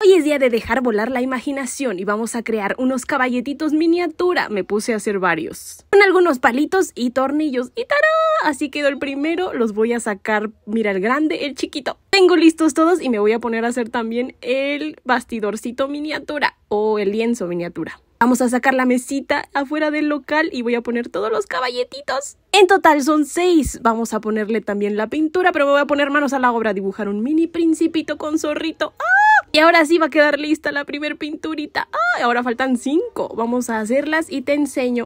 Hoy es día de dejar volar la imaginación y vamos a crear unos caballetitos miniatura. Me puse a hacer varios. Con algunos palitos y tornillos. ¡Y tará! Así quedó el primero. Los voy a sacar. Mira, el grande, el chiquito. Tengo listos todos y me voy a poner a hacer también el bastidorcito miniatura o el lienzo miniatura. Vamos a sacar la mesita afuera del local y voy a poner todos los caballetitos. En total son seis. Vamos a ponerle también la pintura, pero me voy a poner manos a la obra, dibujar un mini principito con zorrito. ¡Ah! Y ahora sí va a quedar lista la primer pinturita. ¡Ay! Ahora faltan cinco. Vamos a hacerlas y te enseño.